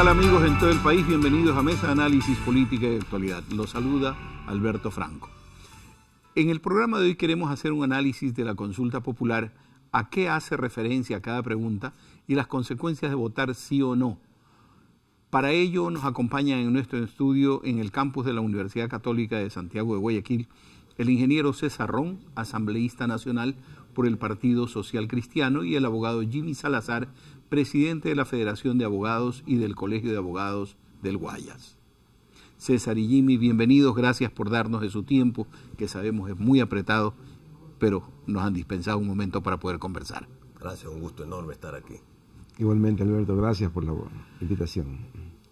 Hola amigos en todo el país? Bienvenidos a Mesa de Análisis Política y Actualidad. Los saluda Alberto Franco. En el programa de hoy queremos hacer un análisis de la consulta popular, a qué hace referencia cada pregunta y las consecuencias de votar sí o no. Para ello nos acompaña en nuestro estudio en el campus de la Universidad Católica de Santiago de Guayaquil el ingeniero César Rón, asambleísta nacional por el Partido Social Cristiano, y el abogado Jimmy Salazar, presidente de la Federación de Abogados y del Colegio de Abogados del Guayas. César y Jimmy, bienvenidos, gracias por darnos de su tiempo, que sabemos es muy apretado, pero nos han dispensado un momento para poder conversar. Gracias, un gusto enorme estar aquí. Igualmente, Alberto, gracias por la invitación.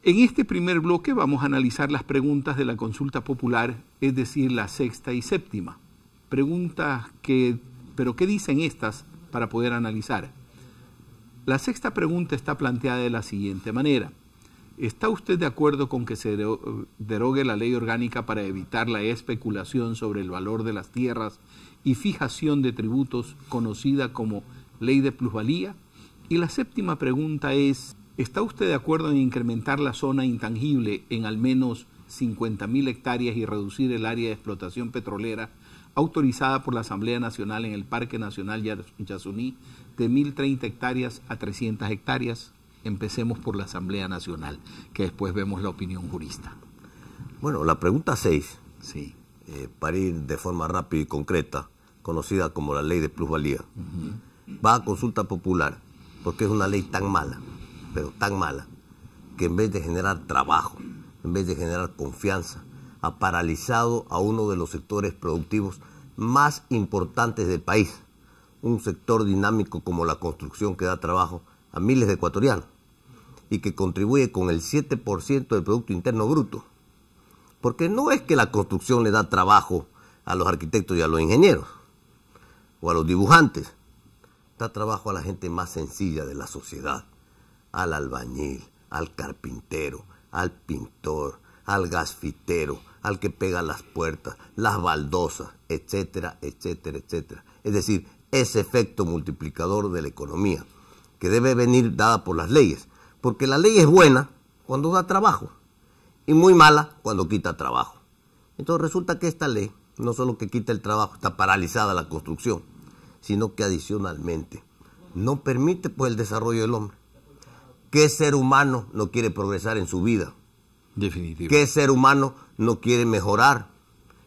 En este primer bloque vamos a analizar las preguntas de la consulta popular, es decir, la sexta y séptima. Preguntas que, pero ¿qué dicen estas para poder analizar? La sexta pregunta está planteada de la siguiente manera. ¿Está usted de acuerdo con que se derogue la ley orgánica para evitar la especulación sobre el valor de las tierras y fijación de tributos conocida como ley de plusvalía? Y la séptima pregunta es, ¿está usted de acuerdo en incrementar la zona intangible en al menos 50.000 hectáreas y reducir el área de explotación petrolera autorizada por la Asamblea Nacional en el Parque Nacional Yasuní de 1.030 hectáreas a 300 hectáreas. Empecemos por la Asamblea Nacional, que después vemos la opinión jurista. Bueno, la pregunta 6, sí. Eh, para ir de forma rápida y concreta, conocida como la ley de plusvalía, va a consulta popular, porque es una ley tan mala, pero tan mala, que en vez de generar trabajo, en vez de generar confianza, ha paralizado a uno de los sectores productivos más importantes del país, un sector dinámico como la construcción que da trabajo a miles de ecuatorianos y que contribuye con el 7% del Producto Interno Bruto. Porque no es que la construcción le da trabajo a los arquitectos y a los ingenieros o a los dibujantes, da trabajo a la gente más sencilla de la sociedad, al albañil, al carpintero, al pintor, al gasfitero, al que pega las puertas, las baldosas, etcétera, etcétera, etcétera. Es decir, ese efecto multiplicador de la economía, que debe venir dada por las leyes, porque la ley es buena cuando da trabajo y muy mala cuando quita trabajo. Entonces resulta que esta ley no solo que quita el trabajo, está paralizada la construcción, sino que adicionalmente no permite pues el desarrollo del hombre. ¿Qué ser humano no quiere progresar en su vida? Definitivo. ¿Qué ser humano no quiere mejorar.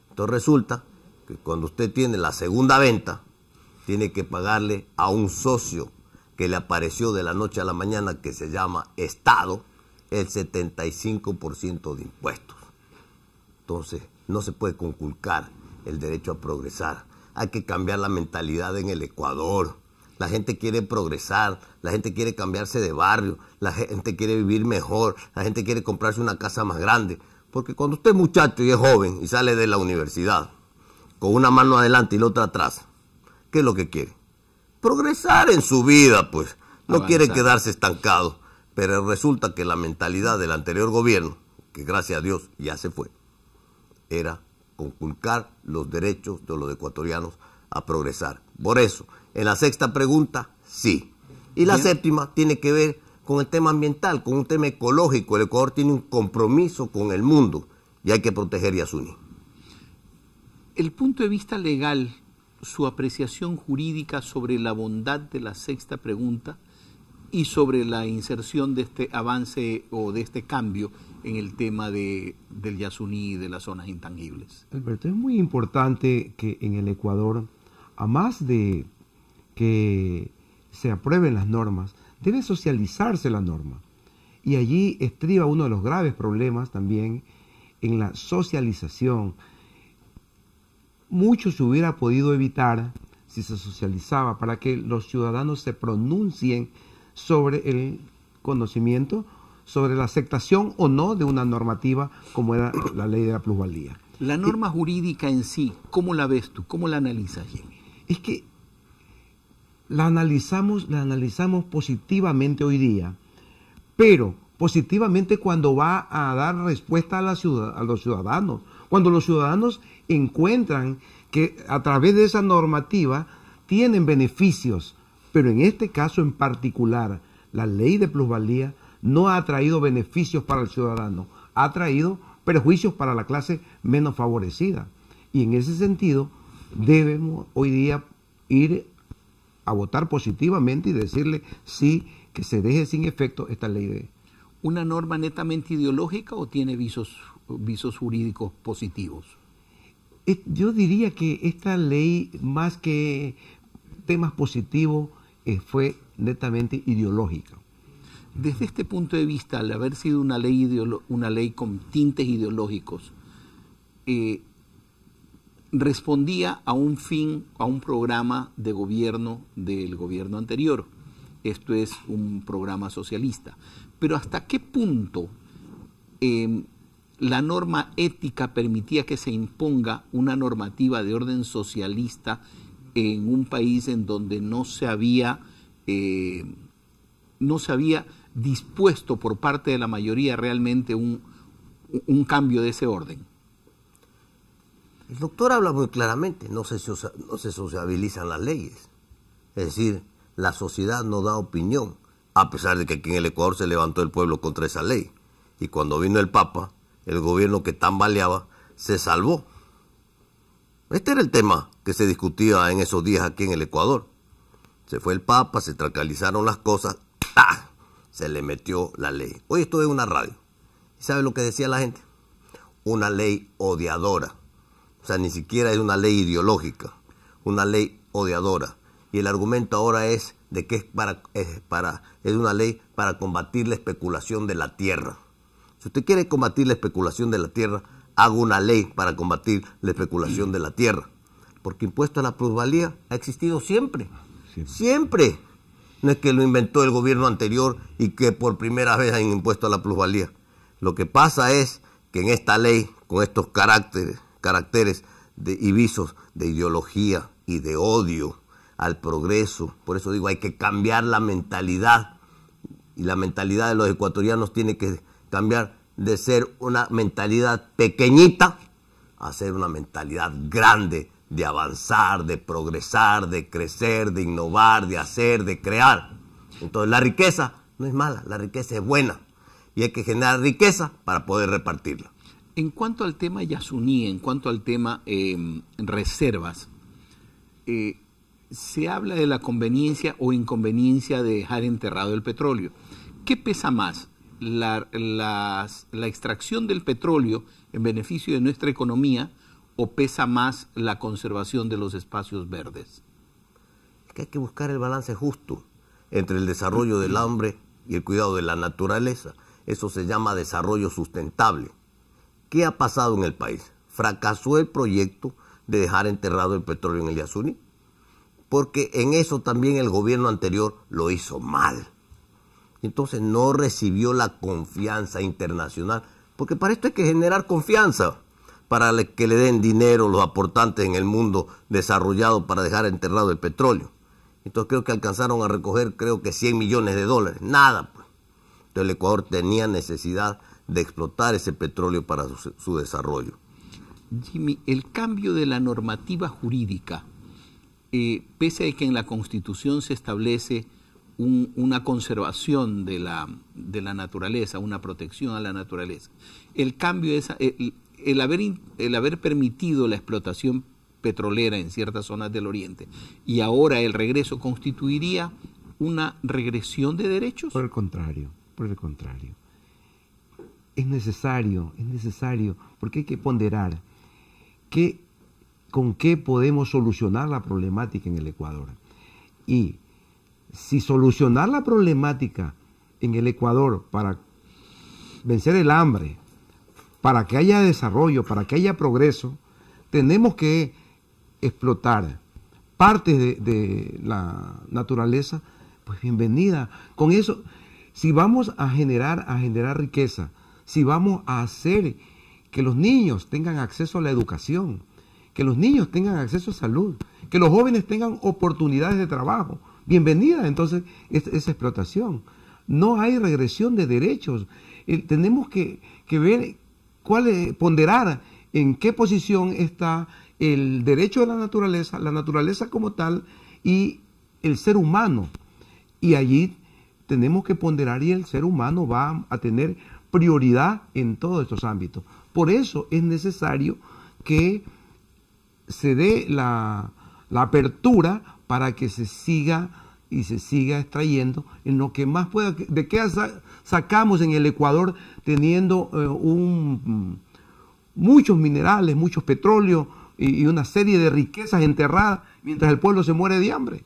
Entonces resulta que cuando usted tiene la segunda venta, tiene que pagarle a un socio que le apareció de la noche a la mañana, que se llama Estado, el 75% de impuestos. Entonces, no se puede conculcar el derecho a progresar. Hay que cambiar la mentalidad en el Ecuador. La gente quiere progresar, la gente quiere cambiarse de barrio, la gente quiere vivir mejor, la gente quiere comprarse una casa más grande. Porque cuando usted es muchacho y es joven y sale de la universidad, con una mano adelante y la otra atrás, ¿qué es lo que quiere? Progresar en su vida, pues. No quiere quedarse estancado. Pero resulta que la mentalidad del anterior gobierno, que gracias a Dios ya se fue, era conculcar los derechos de los ecuatorianos a progresar. Por eso, en la sexta pregunta, sí. Y la séptima tiene que ver con el tema ambiental, con un tema ecológico. El Ecuador tiene un compromiso con el mundo y hay que proteger Yasuní. El punto de vista legal, su apreciación jurídica sobre la bondad de la sexta pregunta y sobre la inserción de este avance o de este cambio en el tema de, del Yasuní y de las zonas intangibles. Alberto, es muy importante que en el Ecuador, a más de que se aprueben las normas, debe socializarse la norma. Y allí estriba uno de los graves problemas también en la socialización. Mucho se hubiera podido evitar si se socializaba para que los ciudadanos se pronuncien sobre el conocimiento, sobre la aceptación o no de una normativa como era la ley de la plusvalía. La norma jurídica en sí, ¿cómo la ves tú? ¿Cómo la analizas, Jimmy? Es que la analizamos, la analizamos positivamente hoy día, pero positivamente cuando va a dar respuesta a, la a los ciudadanos, cuando los ciudadanos encuentran que a través de esa normativa tienen beneficios, pero en este caso en particular, la ley de plusvalía no ha traído beneficios para el ciudadano, ha traído perjuicios para la clase menos favorecida. Y en ese sentido, debemos hoy día ir a votar positivamente y decirle sí, que se deje sin efecto esta ley de... ¿Una norma netamente ideológica o tiene visos, visos jurídicos positivos? Yo diría que esta ley, más que temas positivos, eh, fue netamente ideológica. Desde este punto de vista, al haber sido una ley, una ley con tintes ideológicos, eh, respondía a un fin, a un programa de gobierno del gobierno anterior. Esto es un programa socialista. Pero ¿hasta qué punto em, la norma ética permitía que se imponga una normativa de orden socialista en un país en donde no se había, em, no se había dispuesto por parte de la mayoría realmente un cambio de ese orden? El doctor habla muy claramente, no se, no se sociabilizan las leyes. Es decir, la sociedad no da opinión, a pesar de que aquí en el Ecuador se levantó el pueblo contra esa ley. Y cuando vino el Papa, el gobierno que tambaleaba se salvó. Este era el tema que se discutía en esos días aquí en el Ecuador. Se fue el Papa, se tracalizaron las cosas, ¡ah! se le metió la ley. Hoy esto en una radio. ¿Y sabe lo que decía la gente? Una ley odiadora. O sea, ni siquiera es una ley ideológica, una ley odiadora. Y el argumento ahora es de que es, para, para, es una ley para combatir la especulación de la tierra. Si usted quiere combatir la especulación de la tierra, haga una ley para combatir la especulación de la tierra. Porque impuesto a la plusvalía ha existido siempre. Siempre. No es que lo inventó el gobierno anterior y que por primera vez han impuesto a la plusvalía. Lo que pasa es que en esta ley, con estos caracteres caracteres de, y visos de ideología y de odio al progreso. Por eso digo, hay que cambiar la mentalidad. Y la mentalidad de los ecuatorianos tiene que cambiar de ser una mentalidad pequeñita a ser una mentalidad grande de avanzar, de progresar, de crecer, de innovar, de hacer, de crear. Entonces la riqueza no es mala, la riqueza es buena y hay que generar riqueza para poder repartirla. En cuanto al tema Yasuní, en cuanto al tema em, reservas, eh, se habla de la conveniencia o inconveniencia de dejar enterrado el petróleo. ¿Qué pesa más? La, extracción del petróleo en beneficio de nuestra economía o pesa más la conservación de los espacios verdes? Que hay que buscar el balance justo entre el desarrollo del hambre y el cuidado de la naturaleza. Eso se llama desarrollo sustentable. ¿Qué ha pasado en el país? Fracasó el proyecto de dejar enterrado el petróleo en el Yasuni. porque en eso también el gobierno anterior lo hizo mal. Entonces no recibió la confianza internacional, porque para esto hay que generar confianza, para que le den dinero los aportantes en el mundo desarrollado para dejar enterrado el petróleo. Entonces creo que alcanzaron a recoger creo que 100 millones de dólares, nada. Pues. Entonces el Ecuador tenía necesidad de explotar ese petróleo para su, desarrollo. Jimmy, el cambio de la normativa jurídica, eh, pese a que en la Constitución se establece una conservación de la, de la, naturaleza, una protección a la naturaleza, el cambio, es eh, haber, el haber permitido la explotación petrolera en ciertas zonas del Oriente y ahora el regreso constituiría una regresión de derechos? Por el contrario, por el contrario es necesario, es necesario, porque hay que ponderar con qué podemos solucionar la problemática en el Ecuador. Y si solucionar la problemática en el Ecuador para vencer el hambre, para que haya desarrollo, para que haya progreso, tenemos que explotar partes de, de, la naturaleza, pues bienvenida. Con eso, si vamos a generar, a generar riqueza, si vamos a hacer que los niños tengan acceso a la educación, que los niños tengan acceso a salud, que los jóvenes tengan oportunidades de trabajo. Bienvenida entonces esa explotación. No hay regresión de derechos. Eh, tenemos que, ver cuál es, ponderar en qué posición está el derecho de la naturaleza, la naturaleza como tal y el ser humano. Y allí tenemos que ponderar y el ser humano va a tener prioridad en todos estos ámbitos. Por eso es necesario que se dé la, apertura para que se siga y se siga extrayendo en lo que más pueda. ¿De qué sacamos en el Ecuador teniendo eh, un, muchos minerales, muchos petróleos y, una serie de riquezas enterradas mientras el pueblo se muere de hambre?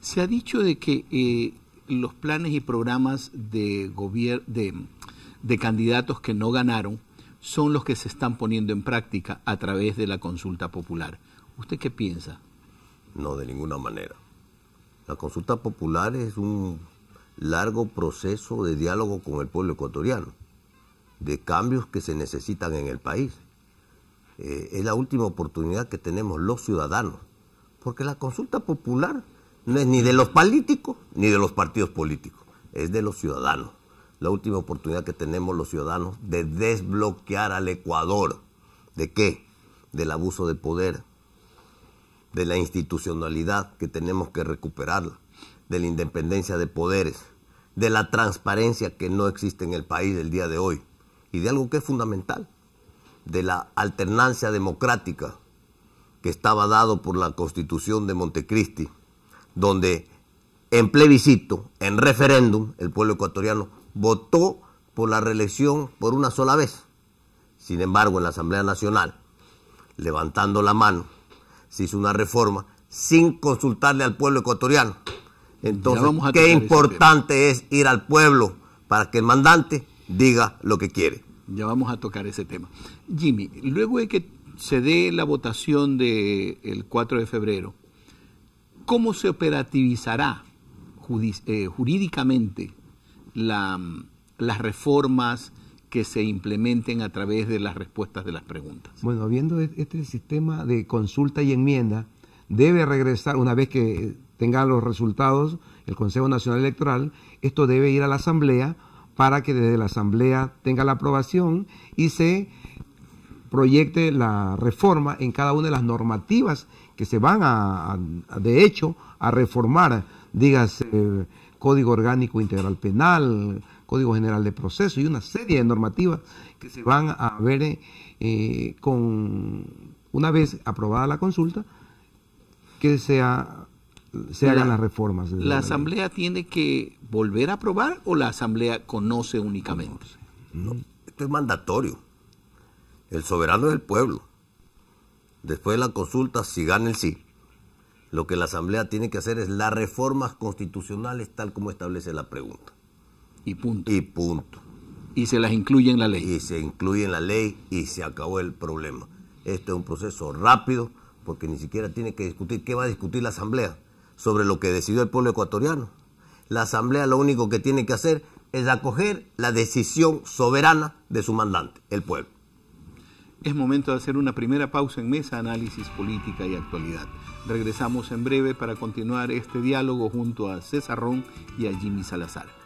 Se ha dicho de que eh, los planes y programas de, de de candidatos que no ganaron son los que se están poniendo en práctica a través de la consulta popular. ¿Usted qué piensa? No, de ninguna manera. La consulta popular es un largo proceso de diálogo con el pueblo ecuatoriano, de cambios que se necesitan en el país. Eh, es la última oportunidad que tenemos los ciudadanos, porque la consulta popular no es ni de los políticos ni de los partidos políticos, es de los ciudadanos la última oportunidad que tenemos los ciudadanos de desbloquear al Ecuador. ¿De qué? Del abuso de poder, de la institucionalidad que tenemos que recuperarla, de la independencia de poderes, de la transparencia que no existe en el país el día de hoy y de algo que es fundamental, de la alternancia democrática que estaba dado por la Constitución de Montecristi, donde en plebiscito, en referéndum, el pueblo ecuatoriano votó por la reelección por una sola vez. Sin embargo, en la Asamblea Nacional, levantando la mano, se hizo una reforma sin consultarle al pueblo ecuatoriano. Entonces, qué importante es ir al pueblo para que el mandante diga lo que quiere. Ya vamos a tocar ese tema. Jimmy, luego de que se dé la votación del 4 de febrero, ¿cómo se operativizará eh, jurídicamente las reformas que se implementen a través de las respuestas de las preguntas. Bueno, viendo e-, este sistema de consulta y enmienda, debe regresar, una vez que tenga los resultados, el Consejo Nacional Electoral, esto debe ir a la Asamblea para que desde la Asamblea tenga la aprobación y se proyecte la reforma en cada una de las normativas que se van a, de hecho, a reformar, dígase Código Orgánico Integral Penal, Código General de Proceso y una serie de normativas que se van a ver eh, con una vez aprobada la consulta que sea se hagan las reformas. ¿La, Asamblea tiene que volver a aprobar o la Asamblea conoce únicamente? No, esto es mandatorio. El soberano es el pueblo. Después de la consulta, si gana el sí, lo que la Asamblea tiene que hacer es las reformas constitucionales tal como establece la pregunta. Y punto. Y punto. Y se las incluye en la ley. Y se incluye en la ley y se acabó el problema. Este es un proceso rápido porque ni siquiera tiene que discutir qué va a discutir la Asamblea sobre lo que decidió el pueblo ecuatoriano. La Asamblea lo único que tiene que hacer es acoger la decisión soberana de su mandante, el pueblo. Es momento de hacer una primera pausa en mesa, análisis política y actualidad. Regresamos en breve para continuar este diálogo junto a César Ron y a Jimmy Salazar.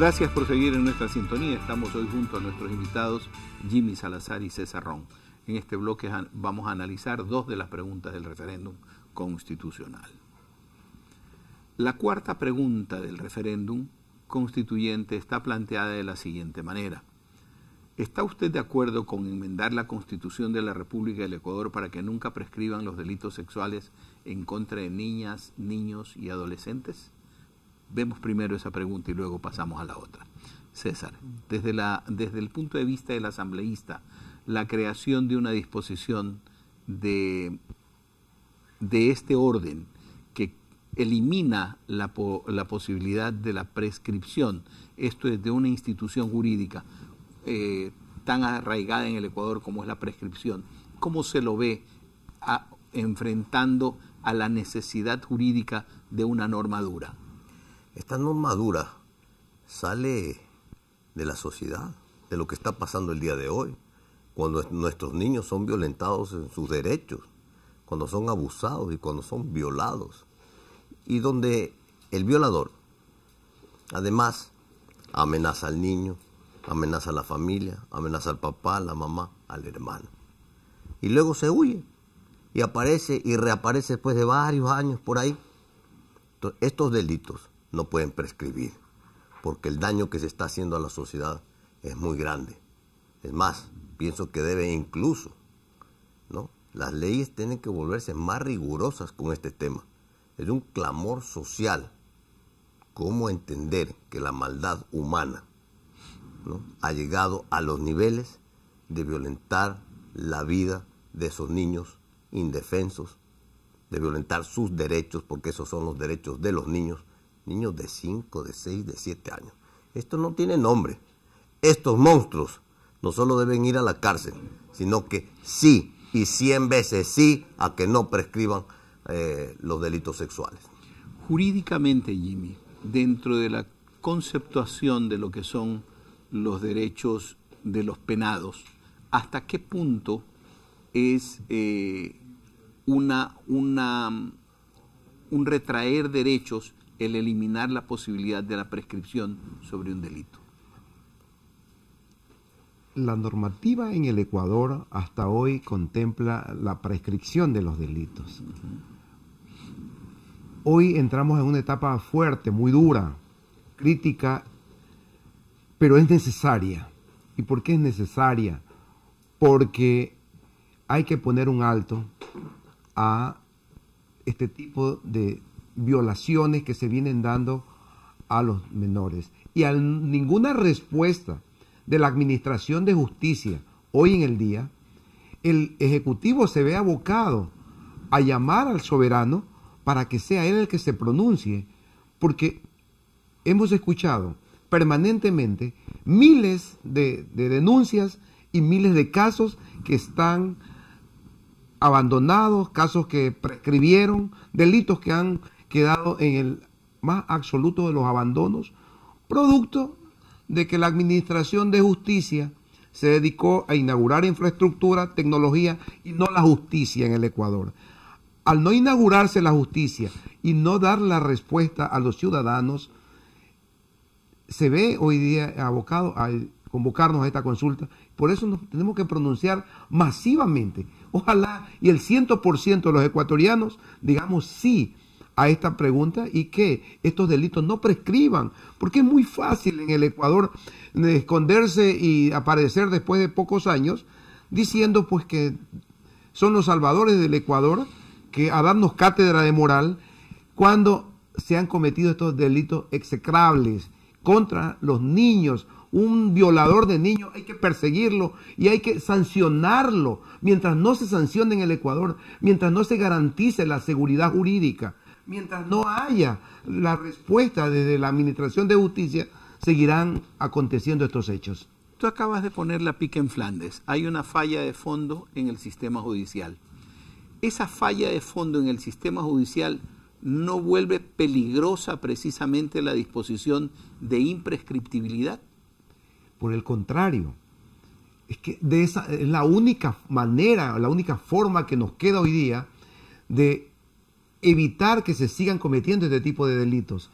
Gracias por seguir en nuestra sintonía. Estamos hoy junto a nuestros invitados Jimmy Salazar y César Ron. En este bloque vamos a analizar dos de las preguntas del referéndum constitucional. La cuarta pregunta del referéndum constituyente está planteada de la siguiente manera. ¿Está usted de acuerdo con enmendar la Constitución de la República del Ecuador para que nunca prescriban los delitos sexuales en contra de niñas, niños y adolescentes? Vemos primero esa pregunta y luego pasamos a la otra. César, desde, la, desde el punto de vista del asambleísta, la creación de una disposición de, de este orden que elimina la, posibilidad de la prescripción, esto es de una institución jurídica eh, tan arraigada en el Ecuador como es la prescripción, ¿cómo se lo ve enfrentando a la necesidad jurídica de una norma dura? esta normadura sale de la sociedad, de lo que está pasando el día de hoy, cuando nuestros niños son violentados en sus derechos, cuando son abusados y cuando son violados, y donde el violador además amenaza al niño, amenaza a la familia, amenaza al papá, a la mamá, al hermano. Y luego se huye y aparece y reaparece después de varios años por ahí. estos delitos no pueden prescribir, porque el daño que se está haciendo a la sociedad es muy grande. Es más, pienso que debe incluso, ¿no? Las leyes tienen que volverse más rigurosas con este tema. Es un clamor social. ¿Cómo entender que la maldad humana ha llegado a los niveles de violentar la vida de esos niños indefensos, de violentar sus derechos, porque esos son los derechos de los niños, niños de 5, de 6, de 7 años. Esto no tiene nombre. Estos monstruos no solo deben ir a la cárcel, sino que sí y 100 veces sí a que no prescriban eh, los delitos sexuales. Jurídicamente, Jimmy, dentro de la conceptuación de lo que son los derechos de los penados, ¿hasta qué punto es eh, una, una, un retraer derechos el eliminar la posibilidad de la prescripción sobre un delito. La normativa en el Ecuador hasta hoy contempla la prescripción de los delitos. Hoy entramos en una etapa fuerte, muy dura, crítica, pero es necesaria. ¿Y por qué es necesaria? Porque hay que poner un alto a este tipo de violaciones que se vienen dando a los menores. Y a ninguna respuesta de la Administración de Justicia hoy en el día, el Ejecutivo se ve abocado a llamar al soberano para que sea él el que se pronuncie, porque hemos escuchado permanentemente miles de, denuncias y miles de casos que están abandonados, casos que prescribieron, delitos que han quedado en el más absoluto de los abandonos, producto de que la Administración de Justicia se dedicó a inaugurar infraestructura, tecnología y no la justicia en el Ecuador. Al no inaugurarse la justicia y no dar la respuesta a los ciudadanos, se ve hoy día abocado a convocarnos a esta consulta. Por eso nos tenemos que pronunciar masivamente. Ojalá y el 100% de los ecuatorianos digamos sí a esta pregunta y que estos delitos no prescriban, porque es muy fácil en el Ecuador eh, esconderse y aparecer después de pocos años diciendo pues que son los salvadores del Ecuador que a darnos cátedra de moral cuando se han cometido estos delitos execrables contra los niños. Un violador de niños hay que perseguirlo y hay que sancionarlo. Mientras no se sancione en el Ecuador, mientras no se garantice la seguridad jurídica mientras no haya la respuesta desde la Administración de Justicia, seguirán aconteciendo estos hechos. Tú acabas de poner la pica en Flandes. Hay una falla de fondo en el sistema judicial. Esa falla de fondo en el sistema judicial no vuelve peligrosa precisamente la disposición de imprescriptibilidad. Por el contrario, es que de esa es la única manera, la única forma que nos queda hoy día de evitar que se sigan cometiendo este tipo de delitos.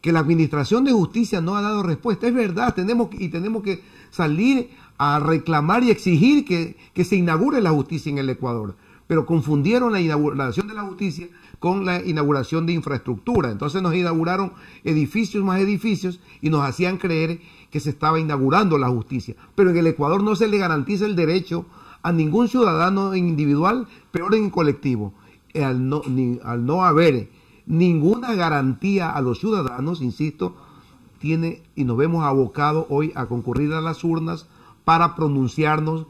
Que la Administración de Justicia no ha dado respuesta. Es verdad, tenemos, y tenemos que salir a reclamar y exigir que, que se inaugure la justicia en el Ecuador. Pero confundieron la inauguración de la justicia con la inauguración de infraestructura. Entonces nos inauguraron edificios más edificios y nos hacían creer que se estaba inaugurando la justicia. Pero en el Ecuador no se le garantiza el derecho a ningún ciudadano individual, peor en colectivo al no, haber ninguna garantía a los ciudadanos, insisto, tiene y nos vemos abocados hoy a concurrir a las urnas para pronunciarnos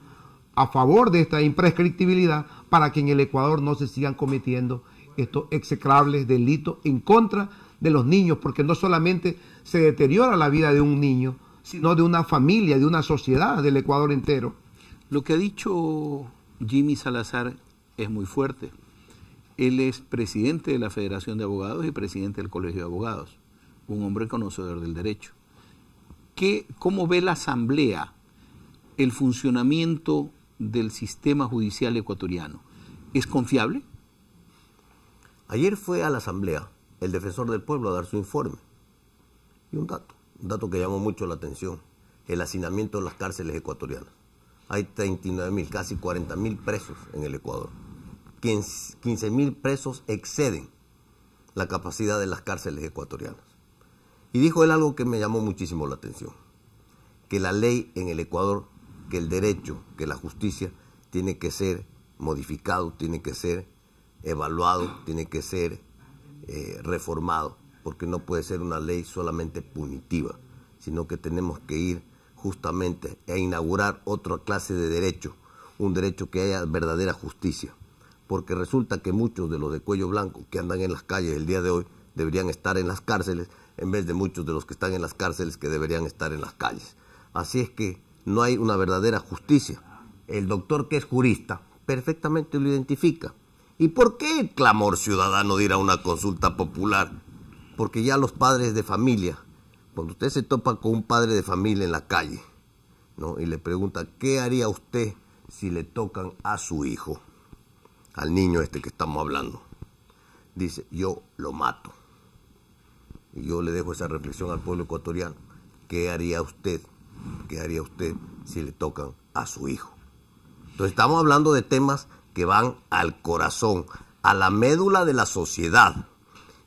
a favor de esta imprescriptibilidad para que en el Ecuador no se sigan cometiendo estos execrables delitos en contra de los niños, porque no solamente se deteriora la vida de un niño, sino de una familia, de una sociedad del Ecuador entero. Lo que ha dicho Jimmy Salazar es muy fuerte. Él es presidente de la Federación de Abogados y presidente del Colegio de Abogados, un hombre conocedor del derecho. ¿Cómo ve la Asamblea el funcionamiento del sistema judicial ecuatoriano? ¿Es confiable? Ayer fue a la Asamblea el defensor del pueblo a dar su informe. Y un dato, un dato que llamó mucho la atención, el hacinamiento en las cárceles ecuatorianas. Hay 39 mil, casi 40 mil presos en el Ecuador. 15.000 mil presos exceden la capacidad de las cárceles ecuatorianas. Y dijo él algo que me llamó muchísimo la atención, que la ley en el Ecuador, que el derecho, que la justicia, tiene que ser modificado, tiene que ser evaluado, tiene que ser eh, reformado, porque no puede ser una ley solamente punitiva, sino que tenemos que ir justamente a inaugurar otra clase de derecho, un derecho que haya verdadera justicia porque resulta que muchos de los de cuello blanco que andan en las calles el día de hoy deberían estar en las cárceles en vez de muchos de los que están en las cárceles que deberían estar en las calles. Así es que no hay una verdadera justicia. El doctor que es jurista perfectamente lo identifica. ¿Y por qué el clamor ciudadano de ir a una consulta popular? Porque ya los padres de familia, cuando usted se topa con un padre de familia en la calle, ¿no? y le pregunta, ¿qué haría usted si le tocan a su hijo? al niño este que estamos hablando. Dice, yo lo mato. Y yo le dejo esa reflexión al pueblo ecuatoriano. ¿Qué haría usted? ¿Qué haría usted si le tocan a su hijo? Entonces estamos hablando de temas que van al corazón, a la médula de la sociedad.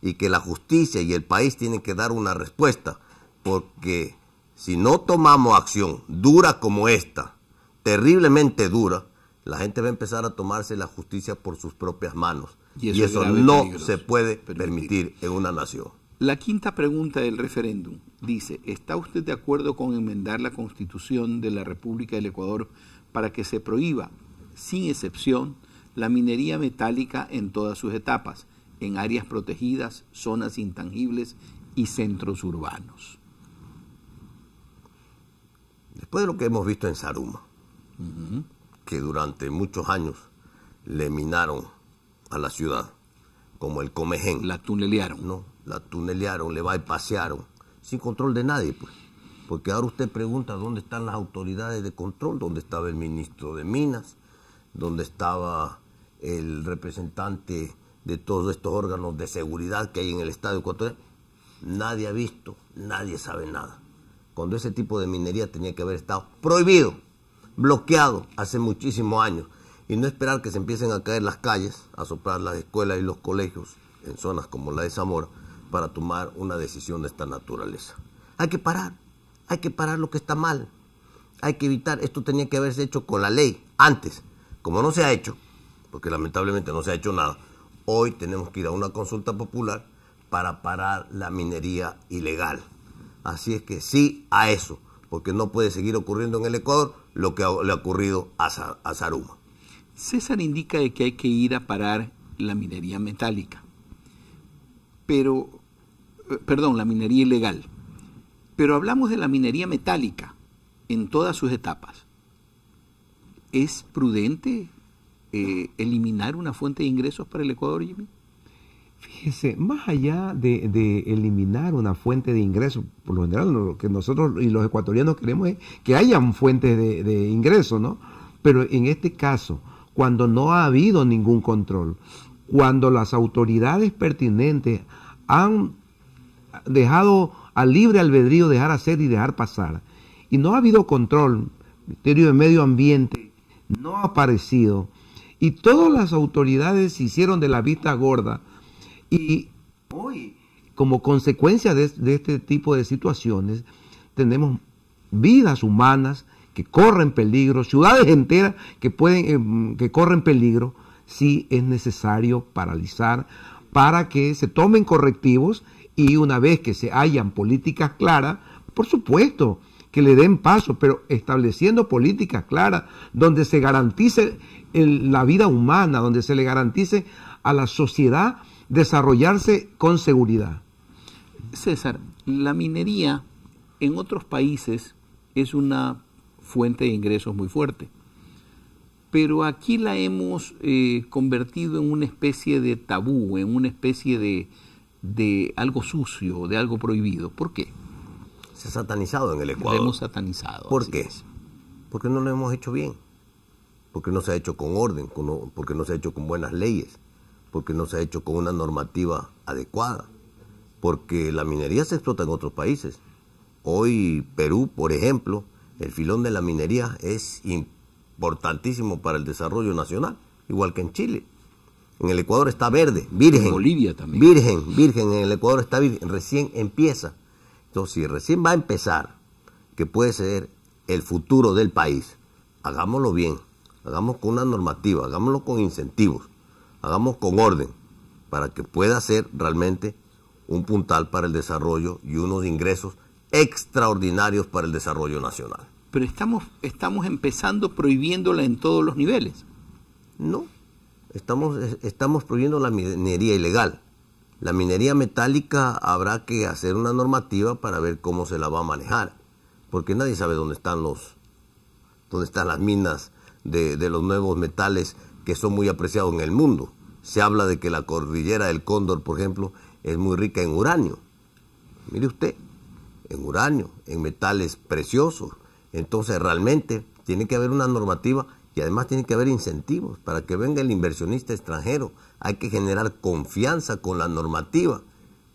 Y que la justicia y el país tienen que dar una respuesta. Porque si no tomamos acción dura como esta, terriblemente dura, la gente va a empezar a tomarse la justicia por sus propias manos. Y eso, no se puede permitir en una nación. La quinta pregunta del referéndum dice, ¿está usted de acuerdo con enmendar la constitución de la República del Ecuador para que se prohíba, sin excepción, la minería metálica en todas sus etapas, en áreas protegidas, zonas intangibles y centros urbanos? Después de lo que hemos visto en Saruma, que durante muchos años le minaron a la ciudad, como el Comején. La tunelearon. No, la tunelearon, le bypasearon, sin control de nadie, pues. Porque ahora usted pregunta dónde están las autoridades de control, dónde estaba el ministro de Minas, dónde estaba el representante de todos estos órganos de seguridad que hay en el Estado de Ecuador? Nadie ha visto, nadie sabe nada. Cuando ese tipo de minería tenía que haber estado prohibido bloqueado hace muchísimos años y no esperar que se empiecen a caer las calles, a soplar las escuelas y los colegios en zonas como la de Zamora para tomar una decisión de esta naturaleza. Hay que parar, hay que parar lo que está mal, hay que evitar, esto tenía que haberse hecho con la ley antes, como no se ha hecho, porque lamentablemente no se ha hecho nada, hoy tenemos que ir a una consulta popular para parar la minería ilegal. Así es que sí a eso, porque no puede seguir ocurriendo en el Ecuador lo que le ha ocurrido a, Zaruma. César indica que hay que ir a parar la minería metálica, pero, eh, perdón, la minería ilegal. Pero hablamos de la minería metálica en todas sus etapas. ¿Es prudente eh, eliminar una fuente de ingresos para el Ecuador, Jimmy? Fíjese, más allá de, eliminar una fuente de ingreso, por lo general lo que nosotros y los ecuatorianos queremos es que hayan fuentes de, ingreso, ¿no? Pero en este caso, cuando no ha habido ningún control, cuando las autoridades pertinentes han dejado al libre albedrío dejar hacer y dejar pasar, y no ha habido control, Ministerio de Medio Ambiente no ha aparecido, y todas las autoridades se hicieron de la vista gorda, y hoy, como consecuencia de, este tipo de situaciones, tenemos vidas humanas que corren peligro, ciudades enteras que, pueden, em, que corren peligro si es necesario paralizar para que se tomen correctivos y una vez que se hayan políticas claras, por supuesto que le den paso, pero estableciendo políticas claras donde se garantice la vida humana, donde se le garantice a la sociedad desarrollarse con seguridad. César, la minería en otros países es una fuente de ingresos muy fuerte, pero aquí la hemos eh, convertido en una especie de tabú, en una especie de, algo sucio, de algo prohibido. ¿Por qué? Se ha satanizado en el Ecuador. hemos satanizado. ¿Por qué? Porque no lo hemos hecho bien, porque no se ha hecho con orden, porque no se ha hecho con buenas leyes porque no se ha hecho con una normativa adecuada, porque la minería se explota en otros países. Hoy Perú, por ejemplo, el filón de la minería es importantísimo para el desarrollo nacional, igual que en Chile. En el Ecuador está verde, virgen. En Bolivia también. Virgen, virgen, en el Ecuador está virgen, recién empieza. Entonces, si recién va a empezar, que puede ser el futuro del país, hagámoslo bien, hagámoslo con una normativa, hagámoslo con incentivos hagamos con orden para que pueda ser realmente un puntal para el desarrollo y unos ingresos extraordinarios para el desarrollo nacional. Pero estamos, estamos empezando prohibiéndola en todos los niveles. No, estamos, estamos prohibiendo la minería ilegal. La minería metálica habrá que hacer una normativa para ver cómo se la va a manejar, porque nadie sabe dónde están los dónde están las minas de, de los nuevos metales que son muy apreciados en el mundo. Se habla de que la cordillera del Cóndor, por ejemplo, es muy rica en uranio. Mire usted, en uranio, en metales preciosos. Entonces realmente tiene que haber una normativa y además tiene que haber incentivos para que venga el inversionista extranjero. Hay que generar confianza con la normativa.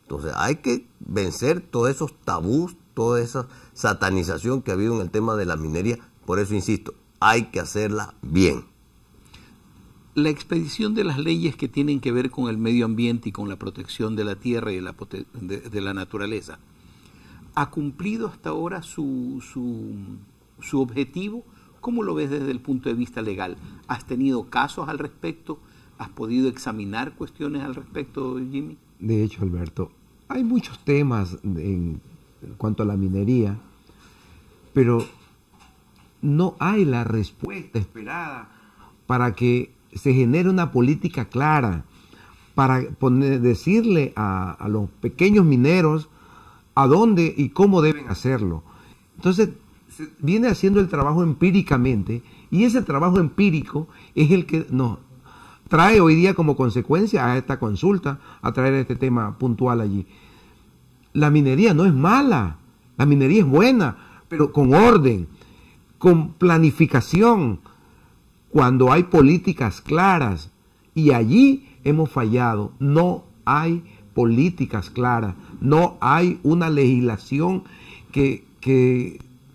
Entonces hay que vencer todos esos tabús, toda esa satanización que ha habido en el tema de la minería. Por eso insisto, hay que hacerla bien la expedición de las leyes que tienen que ver con el medio ambiente y con la protección de la tierra y de la, naturaleza ha cumplido hasta ahora su, objetivo? ¿Cómo lo ves desde el punto de vista legal? ¿Has tenido casos al respecto? ¿Has podido examinar cuestiones al respecto, Jimmy? De hecho, Alberto, hay muchos temas en cuanto a la minería, pero no hay la respuesta esperada para que se genera una política clara para decirle a, los pequeños mineros a dónde y cómo deben hacerlo. Entonces, se viene haciendo el trabajo empíricamente y ese trabajo empírico es el que nos trae hoy día como consecuencia a esta consulta, a traer este tema puntual allí. La minería no es mala, la minería es buena, pero con orden, con planificación, cuando hay políticas claras. Y allí hemos fallado. No hay políticas claras, no hay una legislación que,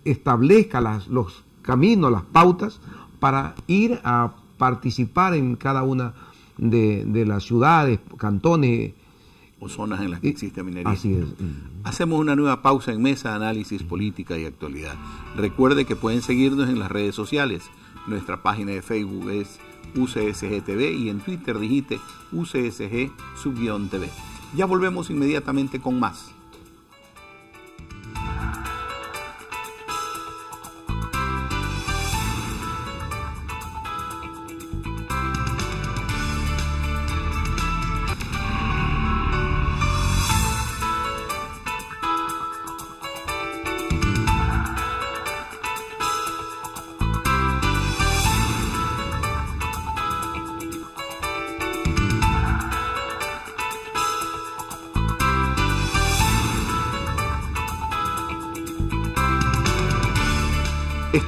establezca los caminos, las pautas para ir a participar en cada una de, de las ciudades, cantones. O zonas en las que existe minería. Así es. Hacemos una nueva pausa en mesa, análisis, política y actualidad. Recuerde que pueden seguirnos en las redes sociales nuestra página de Facebook es UCSGTV y en Twitter dijiste UCSG-TV. Ya volvemos inmediatamente con más.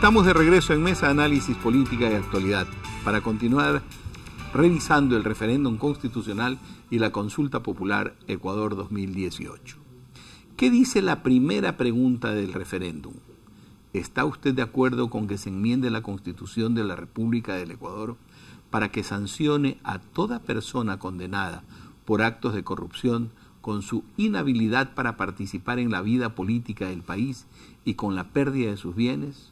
Estamos de regreso en Mesa Análisis Política y Actualidad para continuar revisando el referéndum constitucional y la consulta popular Ecuador 2018. ¿Qué dice la primera pregunta del referéndum? ¿Está usted de acuerdo con que se enmiende la Constitución de la República del Ecuador para que sancione a toda persona condenada por actos de corrupción con su inhabilidad para participar en la vida política del país y con la pérdida de sus bienes?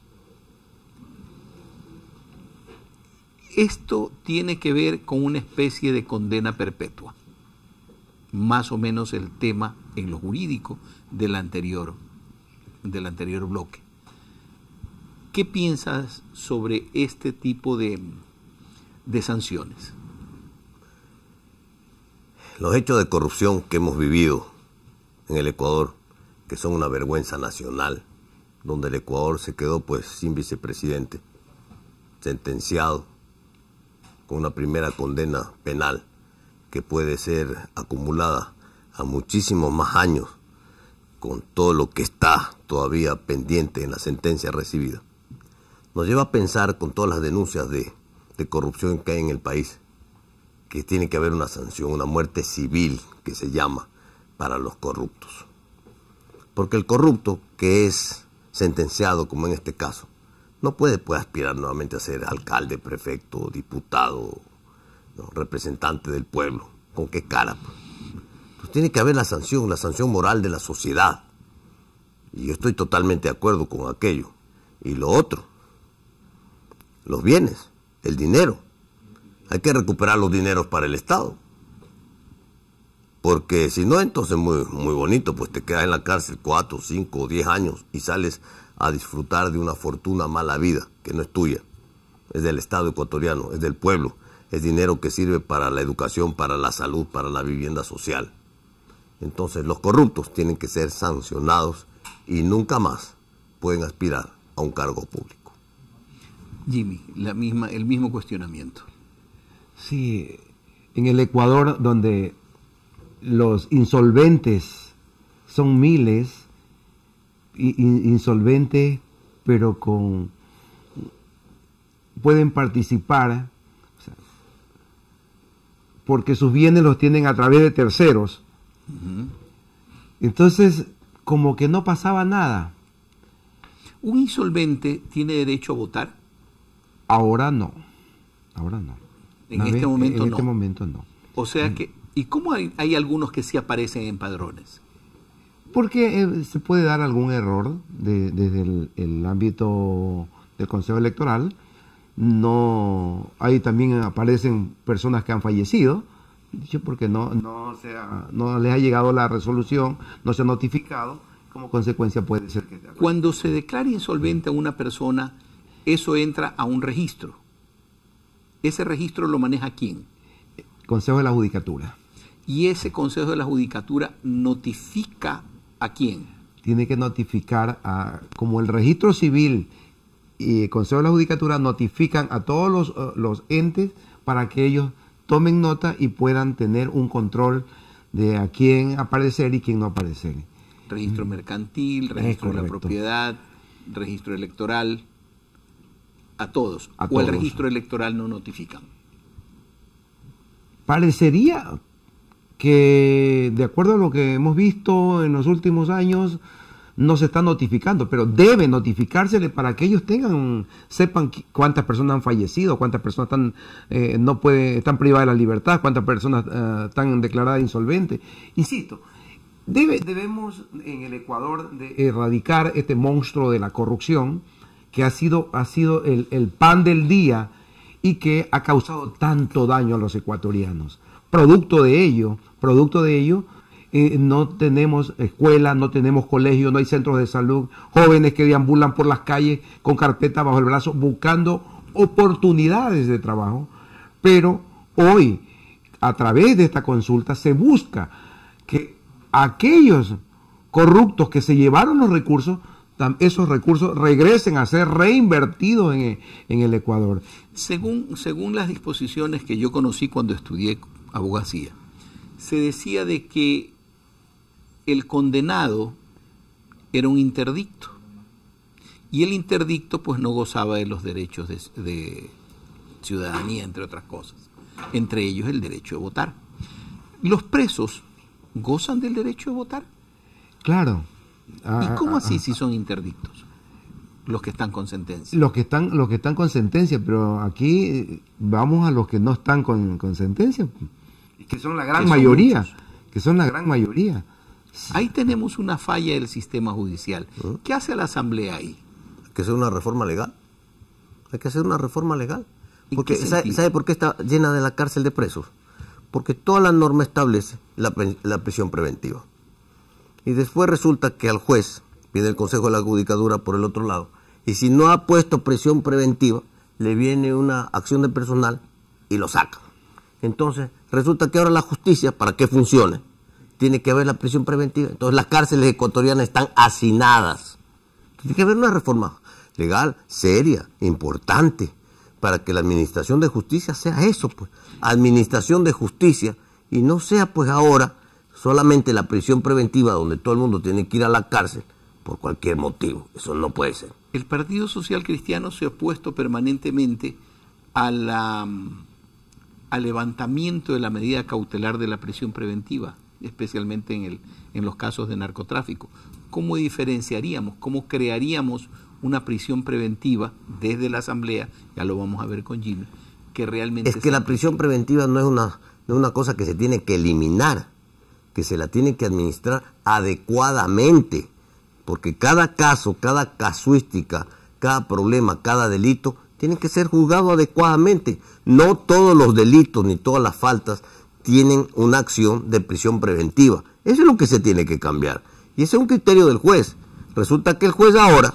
Esto tiene que ver con una especie de condena perpetua, más o menos el tema en lo jurídico del anterior, del anterior bloque. ¿Qué piensas sobre este tipo de, de sanciones? Los hechos de corrupción que hemos vivido en el Ecuador, que son una vergüenza nacional, donde el Ecuador se quedó pues sin vicepresidente, sentenciado una primera condena penal que puede ser acumulada a muchísimos más años con todo lo que está todavía pendiente en la sentencia recibida, nos lleva a pensar con todas las denuncias de corrupción que hay en el país, que tiene que haber una sanción, una muerte civil que se llama para los corruptos. Porque el corrupto que es sentenciado, como en este caso, no puede pues, aspirar nuevamente a ser alcalde, prefecto, diputado, representante del pueblo. ¿Con qué cara? Pues? pues tiene que haber la sanción, la sanción moral de la sociedad. Y yo estoy totalmente de acuerdo con aquello. Y lo otro, los bienes, el dinero. Hay que recuperar los dineros para el Estado. Porque si no, entonces muy, muy bonito, pues te quedas en la cárcel cuatro, cinco diez años y sales a disfrutar de una fortuna mala vida, que no es tuya, es del Estado ecuatoriano, es del pueblo, es dinero que sirve para la educación, para la salud, para la vivienda social. Entonces los corruptos tienen que ser sancionados y nunca más pueden aspirar a un cargo público. Jimmy, la misma, el mismo cuestionamiento. Sí, en el Ecuador donde los insolventes son miles, insolvente, pero con pueden participar porque sus bienes los tienen a través de terceros. Entonces, como que no pasaba nada. ¿Un insolvente tiene derecho a votar? Ahora no. Ahora no. En, este, momento este no. momento no. O sea mm. que, ¿y cómo hay, hay algunos que sí aparecen en padrones? porque eh, se puede dar algún error desde el, ámbito del Consejo Electoral. No, ahí también aparecen personas que han fallecido, porque no, no, les ha llegado la resolución, no se ha notificado. Como consecuencia puede ser que... Cuando se declara insolvente a una persona, eso entra a un registro. ¿Ese registro lo maneja quién? Consejo de la Judicatura. Y ese Consejo de la Judicatura notifica ¿A quién? Tiene que notificar a, como el registro civil y el Consejo de la Judicatura notifican a todos eh, los, entes para que ellos tomen nota y puedan tener un control de a quién aparecer y quién no aparecer. Registro mm. mercantil, registro de la propiedad, registro electoral, a todos. o el registro electoral no notifican. Parecería, que de acuerdo a lo que hemos visto en los últimos años, no se está notificando, pero debe notificársele para que ellos tengan, sepan cuántas personas han fallecido, cuántas personas están, eh, no puede, están privadas de la libertad, cuántas personas eh, están declaradas insolventes. Insisto, debemos en el Ecuador erradicar este monstruo de la corrupción que ha sido, ha sido el, el pan del día y que ha causado tanto daño a los ecuatorianos. Producto de ello, Producto de ello, eh, no tenemos escuelas, no tenemos colegios, no hay centros de salud, jóvenes que deambulan por las calles con carpeta bajo el brazo buscando oportunidades de trabajo. Pero hoy, a través de esta consulta, se busca que aquellos corruptos que se llevaron los recursos, esos recursos regresen a ser reinvertidos en, e, en el Ecuador. Según, según las disposiciones que yo conocí cuando estudié abogacía, se decía de que el condenado era un interdicto y el interdicto pues no gozaba de los derechos de, ciudadanía, entre otras cosas, entre ellos el derecho de votar. ¿Los presos gozan del derecho de votar? Claro. Ah, ¿Y cómo ah, así ah, si son interdictos? Los que están con sentencia. Los que están, los que están con sentencia, pero aquí eh, vamos a los que no están con, con sentencia que son la gran mayoría, que son la gran mayoría. Ahí tenemos una falla del sistema judicial. ¿Ah? ¿Qué hace la Asamblea ahí? Hay que hacer una reforma legal. Hay que hacer una reforma legal. Porque, ¿sabe, por qué está llena de la cárcel de presos? Porque toda la norma establece la, prisión preventiva. Y después resulta que al juez viene el Consejo de la Judicatura por el otro lado. Y si no ha puesto prisión preventiva, le viene una acción de personal y lo saca. Entonces, Resulta que ahora la justicia, para que funcione, tiene que haber la prisión preventiva. Entonces las cárceles ecuatorianas están hacinadas. Tiene que haber una reforma legal seria, importante, para que la administración de justicia sea eso, pues, administración de justicia, y no sea pues ahora solamente la prisión preventiva donde todo el mundo tiene que ir a la cárcel por cualquier motivo. Eso no puede ser. El Partido Social Cristiano se ha opuesto permanentemente a la al levantamiento de la medida cautelar de la prisión preventiva, especialmente en, el, en los casos de narcotráfico. ¿Cómo diferenciaríamos, cómo crearíamos una prisión preventiva desde la Asamblea? Ya lo vamos a ver con Jimmy. Que realmente es que la prisión preventiva no es, una, no es una cosa que se tiene que eliminar, que se la tiene que administrar adecuadamente, porque cada caso, cada casuística, cada problema, cada delito tienen que ser juzgados adecuadamente. No todos los delitos ni todas las faltas tienen una acción de prisión preventiva. Eso es lo que se tiene que cambiar. Y ese es un criterio del juez. Resulta que el juez ahora,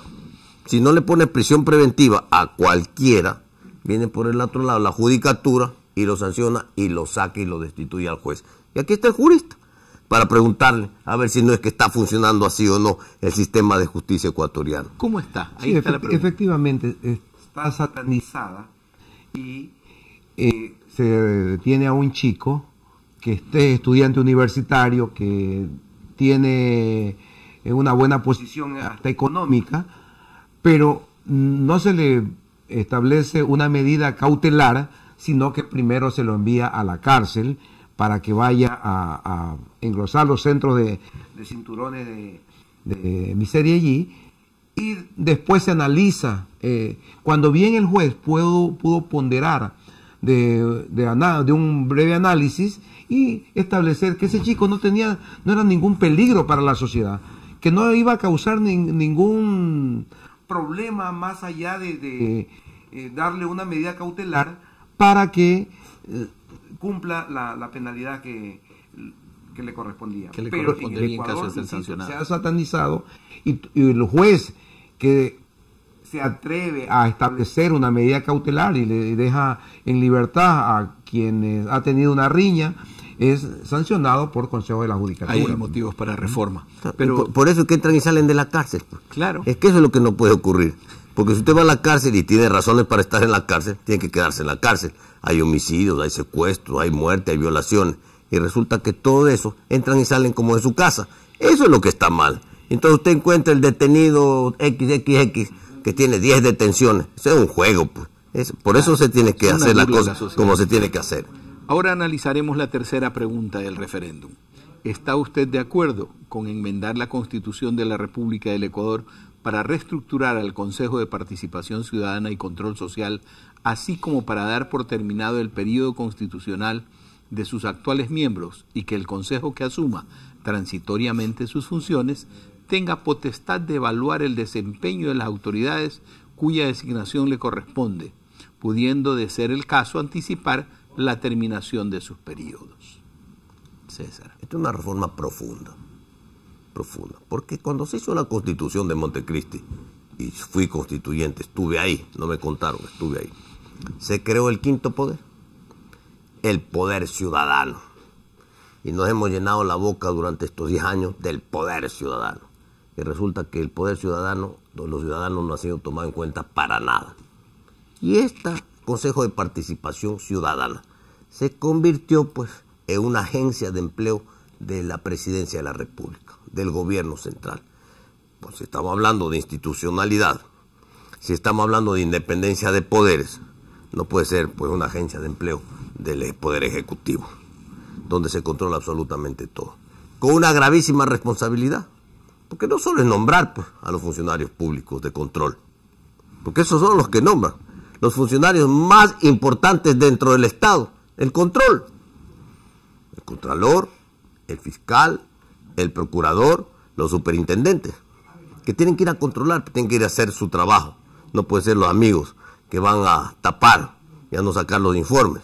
si no le pone prisión preventiva a cualquiera, viene por el otro lado la judicatura y lo sanciona y lo saca y lo destituye al juez. Y aquí está el jurista para preguntarle a ver si no es que está funcionando así o no el sistema de justicia ecuatoriano. ¿Cómo está? sí, Efectivamente, está satanizada y eh, se detiene a un chico que esté estudiante universitario que tiene eh, una buena posición hasta económica, pero no se le establece una medida cautelar, sino que primero se lo envía a la cárcel para que vaya a, engrosar los centros de, cinturones de miseria allí y después se analiza eh, cuando bien el juez pudo, pudo ponderar de, de, un breve análisis y establecer que ese chico no tenía, no era ningún peligro para la sociedad, que no iba a causar ningún problema más allá de, eh, darle una medida cautelar para que eh, cumpla la, penalidad que, le correspondía. Que le Pero en, caso de ser sancionado. Se ha satanizado y el juez que se atreve a establecer una medida cautelar y le deja en libertad a quien ha tenido una riña, es sancionado por Consejo de la Judicatura. Hay motivos para reforma. Pero... Por, eso es que entran y salen de la cárcel. Pues. Claro. Es que eso es lo que no puede ocurrir. Porque si usted va a la cárcel y tiene razones para estar en la cárcel, tiene que quedarse en la cárcel. Hay homicidios, hay secuestros, hay muerte, hay violaciones. Y resulta que todo eso entran y salen como de su casa. Eso es lo que está mal. Entonces usted encuentra el detenido XXX que tiene 10 detenciones. Eso es un juego. Pues. por eso se tiene que hacer las cosas como se tiene que hacer. Ahora analizaremos la tercera pregunta del referéndum. ¿Está usted de acuerdo con enmendar la Constitución de la República del Ecuador para reestructurar al Consejo de Participación Ciudadana y Control Social, así como para dar por terminado el periodo constitucional de sus actuales miembros y que el Consejo que asuma transitoriamente sus funciones tenga potestad de evaluar el desempeño de las autoridades cuya designación le corresponde, pudiendo, de ser el caso, anticipar la terminación de sus periodos. César. Esta es una reforma profunda, profunda, porque cuando se hizo la constitución de Montecristi, y fui constituyente, estuve ahí, no me contaron, estuve ahí, se creó el quinto poder, el poder ciudadano. Y nos hemos llenado la boca durante estos 10 años del poder ciudadano que resulta que el poder ciudadano, los ciudadanos no han sido tomados en cuenta para nada. Y este Consejo de Participación Ciudadana se convirtió pues en una agencia de empleo de la Presidencia de la República, del gobierno central. Pues si estamos hablando de institucionalidad, si estamos hablando de independencia de poderes, no puede ser pues una agencia de empleo del e-, Poder Ejecutivo, donde se controla absolutamente todo, con una gravísima responsabilidad porque no solo es nombrar pues, a los funcionarios públicos de control, porque esos son los que nombran, los funcionarios más importantes dentro del Estado, el control. El contralor, el fiscal, el procurador, los superintendentes, que tienen que ir a controlar, tienen que ir a hacer su trabajo. No pueden ser los amigos que van a tapar y a no sacar los informes,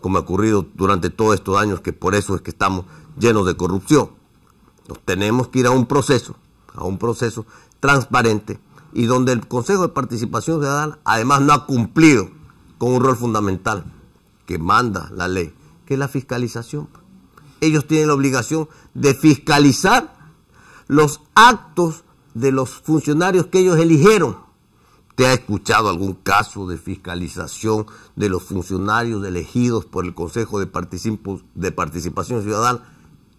como ha ocurrido durante todos estos años, que por eso es que estamos llenos de corrupción. Nos tenemos que ir a un proceso, a un proceso transparente y donde el Consejo de Participación Ciudadana además no ha cumplido con un rol fundamental que manda la ley, que es la fiscalización. Ellos tienen la obligación de fiscalizar los actos de los funcionarios que ellos eligieron. ¿Te ha escuchado algún caso de fiscalización de los funcionarios elegidos por el Consejo de Participación Ciudadana?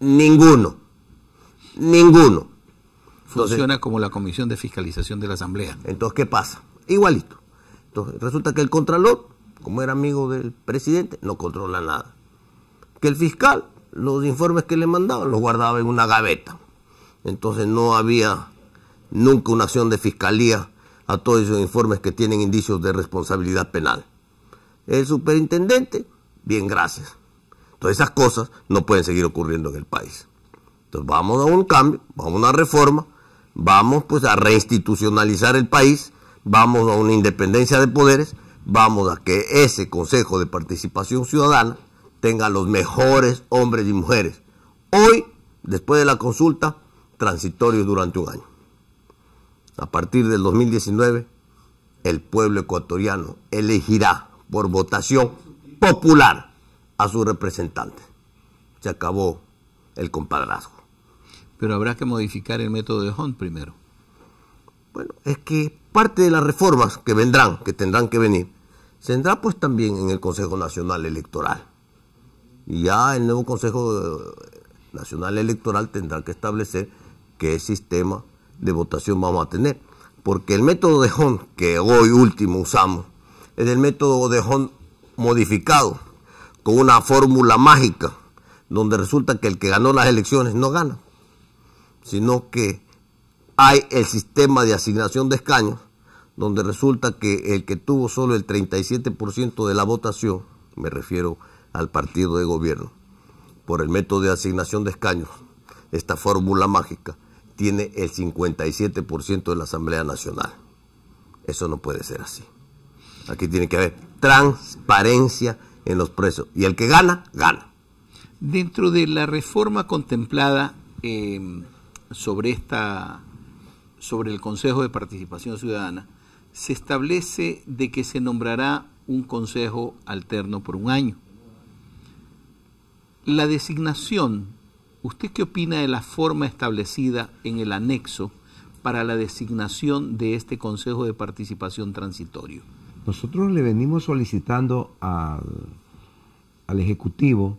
Ninguno. Ninguno. Funciona como la Comisión de Fiscalización de la Asamblea. Entonces, ¿qué pasa? Igualito. Entonces, resulta que el Contralor, como era amigo del presidente, no controla nada. Que el fiscal, los informes que le mandaban, los guardaba en una gaveta. Entonces, no había nunca una acción de fiscalía a todos esos informes que tienen indicios de responsabilidad penal. El superintendente, bien, gracias. Todas esas cosas no pueden seguir ocurriendo en el país. Entonces vamos a un cambio, vamos a una reforma, vamos pues a reinstitucionalizar el país, vamos a una independencia de poderes, vamos a que ese Consejo de Participación Ciudadana tenga los mejores hombres y mujeres. Hoy, después de la consulta, transitorios durante un año. A partir del 2019, el pueblo ecuatoriano elegirá por votación popular a su representante. Se acabó el compadrazgo pero habrá que modificar el método de Hunt primero. Bueno, es que parte de las reformas que vendrán, que tendrán que venir, se vendrá pues también en el Consejo Nacional Electoral. Y ya el nuevo Consejo eh, Nacional Electoral tendrá que establecer qué sistema de votación vamos a tener. Porque el método de Hunt que hoy último usamos es el método de Hunt modificado con una fórmula mágica donde resulta que el que ganó las elecciones no gana sino que hay el sistema de asignación de escaños, donde resulta que el que tuvo solo el 37% de la votación, me refiero al partido de gobierno, por el método de asignación de escaños, esta fórmula mágica, tiene el 57% de la Asamblea Nacional. Eso no puede ser así. Aquí tiene que haber transparencia en los presos. Y el que gana, gana. Dentro de la reforma contemplada, eh, sobre, esta, sobre el Consejo de Participación Ciudadana, se establece de que se nombrará un Consejo alterno por un año. La designación, ¿usted qué opina de la forma establecida en el anexo para la designación de este Consejo de Participación Transitorio? Nosotros le venimos solicitando al, al Ejecutivo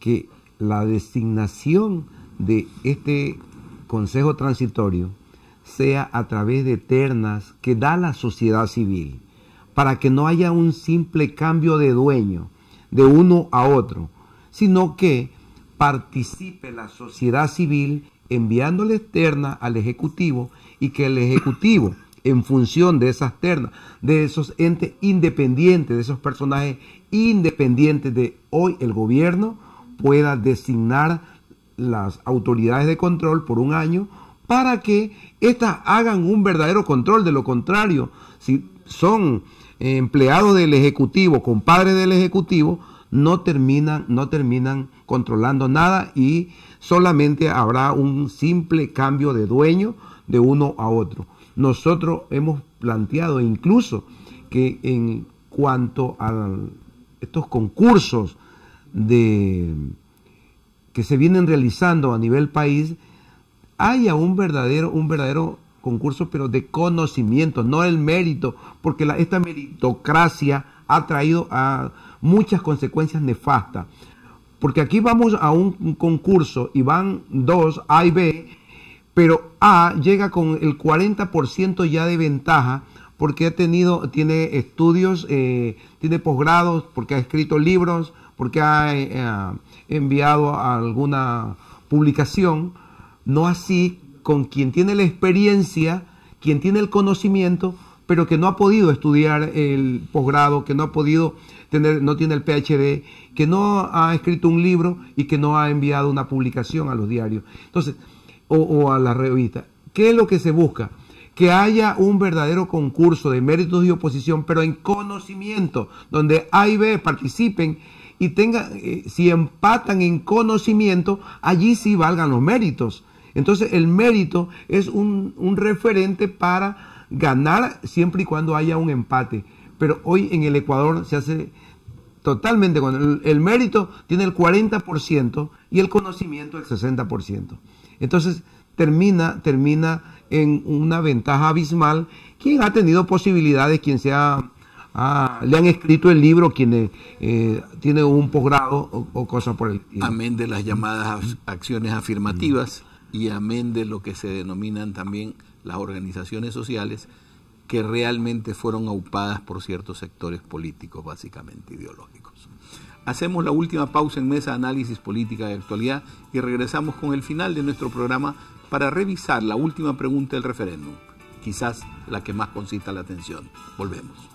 que la designación de este Consejo Transitorio sea a través de ternas que da la sociedad civil, para que no haya un simple cambio de dueño de uno a otro, sino que participe la sociedad civil enviándole terna al Ejecutivo y que el Ejecutivo, en función de esas ternas, de esos entes independientes, de esos personajes independientes de hoy el gobierno, pueda designar las autoridades de control por un año para que éstas hagan un verdadero control. De lo contrario, si son empleados del Ejecutivo, compadres del Ejecutivo, no terminan, no terminan controlando nada y solamente habrá un simple cambio de dueño de uno a otro. Nosotros hemos planteado incluso que en cuanto a estos concursos de que se vienen realizando a nivel país, haya un verdadero, un verdadero concurso, pero de conocimiento, no el mérito, porque esta meritocracia ha traído a muchas consecuencias nefastas. Porque aquí vamos a un concurso y van dos, A y B, pero A llega con el 40% ya de ventaja porque ha tenido, tiene estudios, eh, tiene posgrados, porque ha escrito libros, porque ha... Eh, enviado a alguna publicación, no así con quien tiene la experiencia, quien tiene el conocimiento, pero que no ha podido estudiar el posgrado, que no ha podido tener, no tiene el PhD, que no ha escrito un libro y que no ha enviado una publicación a los diarios. Entonces, o, o a la revista. ¿Qué es lo que se busca? que haya un verdadero concurso de méritos y oposición, pero en conocimiento, donde A y B participen y tenga, eh, si empatan en conocimiento, allí sí valgan los méritos. Entonces el mérito es un, referente para ganar siempre y cuando haya un empate. Pero hoy en el Ecuador se hace totalmente con el, mérito tiene el 40% y el conocimiento el 60%. Entonces termina termina en una ventaja abismal quien ha tenido posibilidades, quien sea Ah, le han escrito el libro quienes eh, tiene un posgrado o, cosa por el Amén de las llamadas acciones afirmativas mm. y amén de lo que se denominan también las organizaciones sociales que realmente fueron aupadas por ciertos sectores políticos, básicamente ideológicos. Hacemos la última pausa en Mesa de Análisis Política de Actualidad y regresamos con el final de nuestro programa para revisar la última pregunta del referéndum, quizás la que más concita la atención. Volvemos.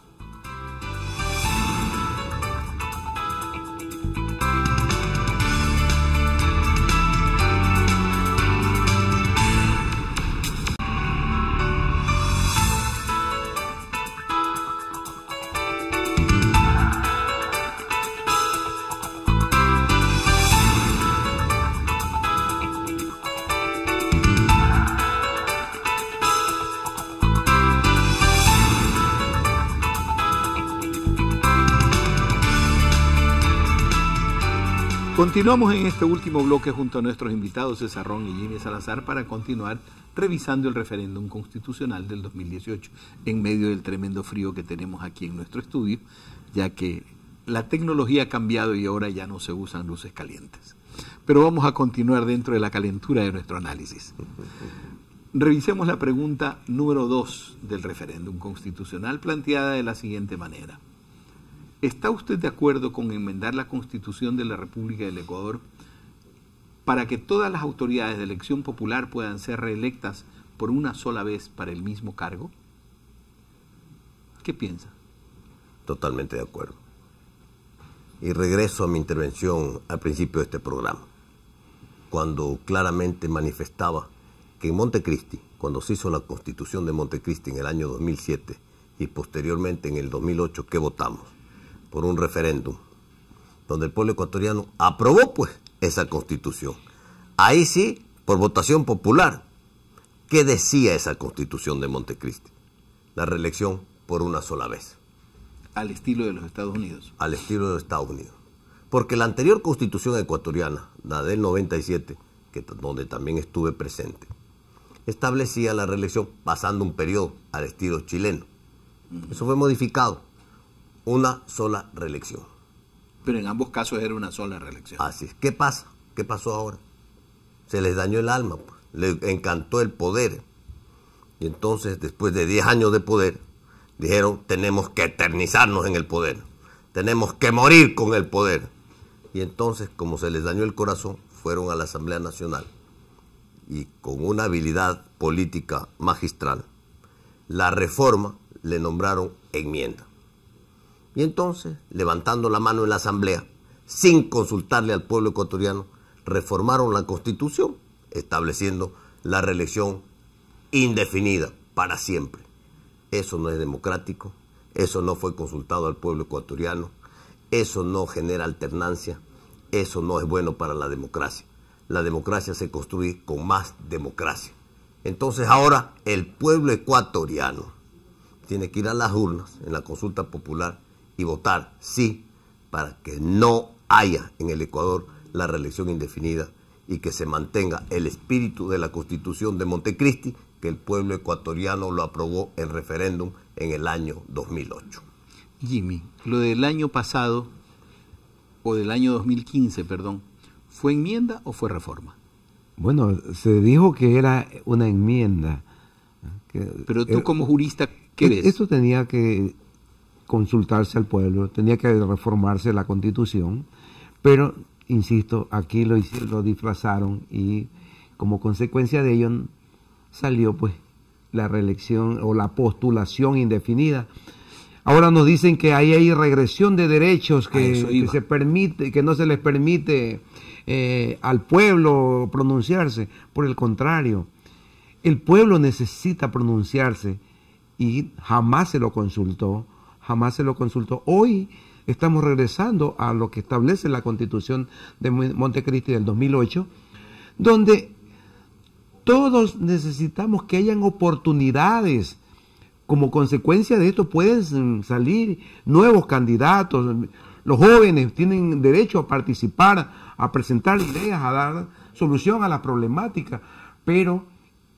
Continuamos en este último bloque junto a nuestros invitados Ron y Jimmy Salazar para continuar revisando el referéndum constitucional del 2018 en medio del tremendo frío que tenemos aquí en nuestro estudio, ya que la tecnología ha cambiado y ahora ya no se usan luces calientes. Pero vamos a continuar dentro de la calentura de nuestro análisis. Revisemos la pregunta número 2 del referéndum constitucional planteada de la siguiente manera. ¿Está usted de acuerdo con enmendar la Constitución de la República del Ecuador para que todas las autoridades de elección popular puedan ser reelectas por una sola vez para el mismo cargo? ¿Qué piensa? Totalmente de acuerdo. Y regreso a mi intervención al principio de este programa, cuando claramente manifestaba que en Montecristi, cuando se hizo la constitución de Montecristi en el año 2007 y posteriormente en el 2008 que votamos, por un referéndum, donde el pueblo ecuatoriano aprobó pues esa constitución. Ahí sí, por votación popular. ¿Qué decía esa constitución de Montecristi? La reelección por una sola vez. Al estilo de los Estados Unidos. Al estilo de los Estados Unidos. Porque la anterior constitución ecuatoriana, la del 97, que, donde también estuve presente, establecía la reelección pasando un periodo al estilo chileno. Eso fue modificado una sola reelección. Pero en ambos casos era una sola reelección. Así es. ¿Qué pasa? ¿Qué pasó ahora? Se les dañó el alma, les pues. encantó el poder. Y entonces, después de 10 años de poder, dijeron, tenemos que eternizarnos en el poder, tenemos que morir con el poder. Y entonces, como se les dañó el corazón, fueron a la Asamblea Nacional y con una habilidad política magistral, la reforma le nombraron enmienda. Y entonces, levantando la mano en la Asamblea, sin consultarle al pueblo ecuatoriano, reformaron la Constitución, estableciendo la reelección indefinida para siempre. Eso no es democrático, eso no fue consultado al pueblo ecuatoriano, eso no genera alternancia, eso no es bueno para la democracia. La democracia se construye con más democracia. Entonces ahora el pueblo ecuatoriano tiene que ir a las urnas en la consulta popular y votar sí para que no haya en el Ecuador la reelección indefinida y que se mantenga el espíritu de la Constitución de Montecristi que el pueblo ecuatoriano lo aprobó en referéndum en el año 2008. Jimmy, lo del año pasado, o del año 2015, perdón, ¿fue enmienda o fue reforma? Bueno, se dijo que era una enmienda. Pero tú como jurista, ¿qué e, ves? Eso tenía que consultarse al pueblo, tenía que reformarse la constitución, pero, insisto, aquí lo, lo disfrazaron y como consecuencia de ello salió pues la reelección o la postulación indefinida. Ahora nos dicen que ahí hay regresión de derechos que, se permite, que no se les permite eh, al pueblo pronunciarse. Por el contrario, el pueblo necesita pronunciarse y jamás se lo consultó jamás se lo consultó. Hoy estamos regresando a lo que establece la constitución de Montecristi del 2008, donde todos necesitamos que hayan oportunidades. Como consecuencia de esto pueden salir nuevos candidatos. Los jóvenes tienen derecho a participar, a presentar ideas, a dar solución a la problemática, Pero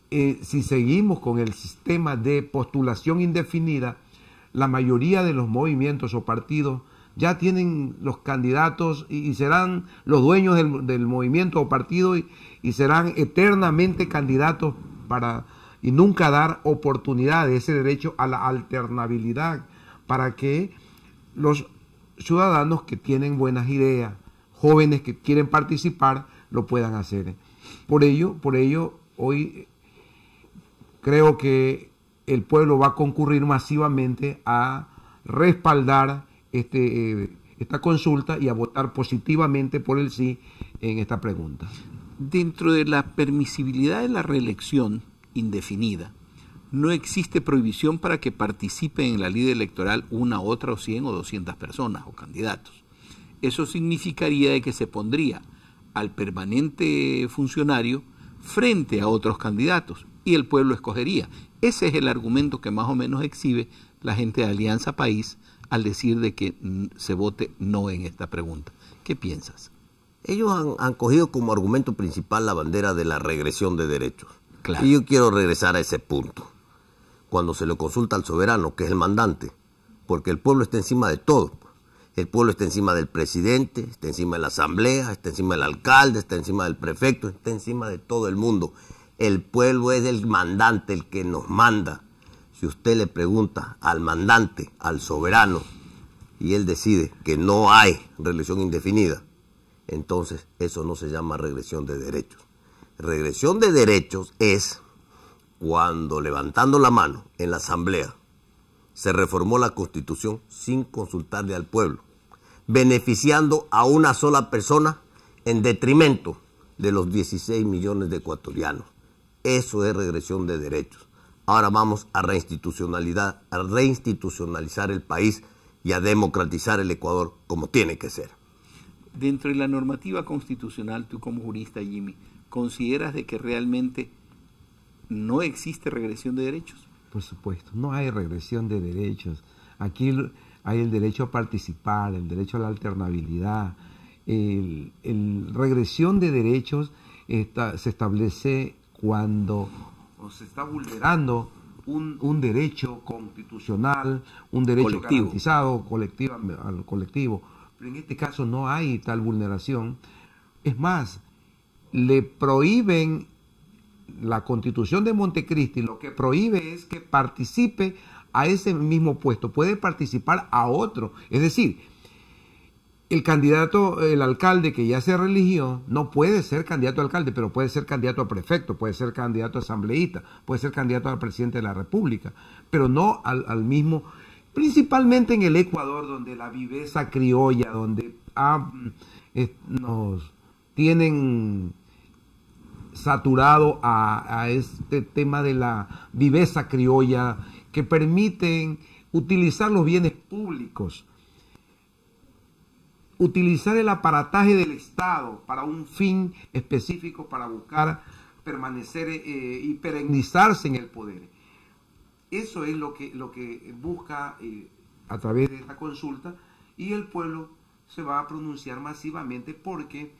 eh, si seguimos con el sistema de postulación indefinida, la mayoría de los movimientos o partidos ya tienen los candidatos y, serán los dueños del, movimiento o partido y, serán eternamente candidatos para y nunca dar oportunidad de ese derecho a la alternabilidad para que los ciudadanos que tienen buenas ideas, jóvenes que quieren participar, lo puedan hacer. Por ello, por ello hoy creo que el pueblo va a concurrir masivamente a respaldar este, eh, esta consulta y a votar positivamente por el sí en esta pregunta. Dentro de la permisibilidad de la reelección indefinida, no existe prohibición para que participe en la línea electoral una, otra o 100 o 200 personas o candidatos. Eso significaría que se pondría al permanente funcionario frente a otros candidatos y el pueblo escogería. Ese es el argumento que más o menos exhibe la gente de Alianza País al decir de que mm, se vote no en esta pregunta. ¿Qué piensas? Ellos han, cogido como argumento principal la bandera de la regresión de derechos. Y yo quiero regresar a ese punto. Cuando se le consulta al soberano, que es el mandante, porque el pueblo está encima de todo. El pueblo está encima del presidente, está encima de la asamblea, está encima del alcalde, está encima del prefecto, está encima de todo el mundo. El pueblo es el mandante, el que nos manda. Si usted le pregunta al mandante, al soberano, y él decide que no hay relación indefinida, entonces eso no se llama regresión de derechos. Regresión de derechos es cuando levantando la mano en la asamblea se reformó la constitución sin consultarle al pueblo, beneficiando a una sola persona en detrimento de los 16 millones de ecuatorianos. Eso es regresión de derechos. Ahora vamos a, reinstitucionalidad, a reinstitucionalizar el país y a democratizar el Ecuador como tiene que ser. Dentro de la normativa constitucional, tú como jurista, Jimmy, ¿consideras de que realmente no existe regresión de derechos? Por supuesto, no hay regresión de derechos. Aquí hay el derecho a participar, el derecho a la alternabilidad. El, regresión de derechos se establece cuando se está vulnerando un, derecho constitucional, un derecho garantizado colectivo, al colectivo. Pero en este caso no hay tal vulneración. Es más, le prohíben la constitución de Montecristi, lo que prohíbe es que participe a ese mismo puesto, puede participar a otro. Es decir, el candidato, el alcalde que ya se religió, no puede ser candidato a alcalde, pero puede ser candidato a prefecto, puede ser candidato a asambleísta, puede ser candidato al presidente de la República, pero no al, mismo, principalmente en el Ecuador, donde la viveza criolla, donde ah, nos tienen saturado a, a este tema de la viveza criolla, que permiten utilizar los bienes públicos utilizar el aparataje del Estado para un fin específico, para buscar permanecer eh, y perennizarse en el poder. Eso es lo que, lo que busca eh, a través de esta consulta y el pueblo se va a pronunciar masivamente porque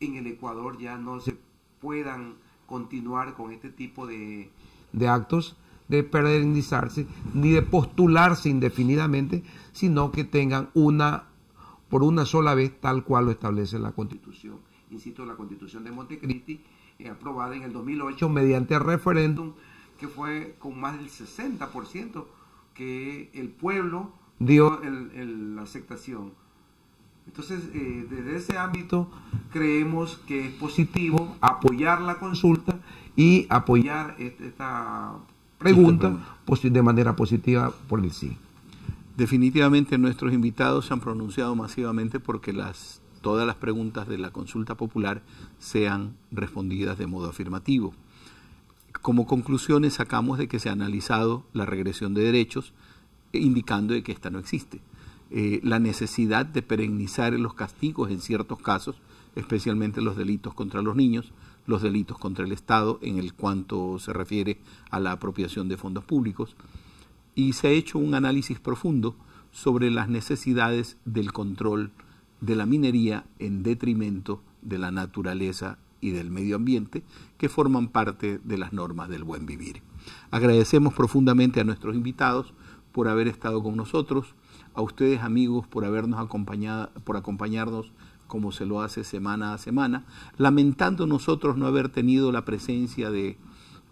en el Ecuador ya no se puedan continuar con este tipo de, de actos de perennizarse ni de postularse indefinidamente, sino que tengan una por una sola vez, tal cual lo establece la Constitución. Insisto, la Constitución de Montecristi, eh, aprobada en el 2008 mediante referéndum, que fue con más del 60% que el pueblo dio la aceptación. Entonces, eh, desde ese ámbito creemos que es positivo apoyar la consulta y apoyar este, esta pregunta. de manera positiva por el sí. Definitivamente nuestros invitados se han pronunciado masivamente porque todas las preguntas de la consulta popular sean respondidas de modo afirmativo. Como conclusiones sacamos de que se ha analizado la regresión de derechos, indicando de que esta no existe. Eh, la necesidad de perennizar los castigos en ciertos casos, especialmente los delitos contra los niños, los delitos contra el Estado en el cuanto se refiere a la apropiación de fondos públicos, y se ha hecho un análisis profundo sobre las necesidades del control de la minería en detrimento de la naturaleza y del medio ambiente que forman parte de las normas del buen vivir. Agradecemos profundamente a nuestros invitados por haber estado con nosotros, a ustedes amigos por habernos acompañado, por acompañarnos como se lo hace semana a semana, lamentando nosotros no haber tenido la presencia de